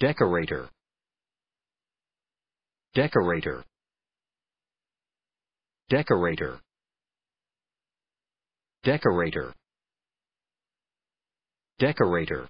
Decorator Decorator Decorator Decorator Decorator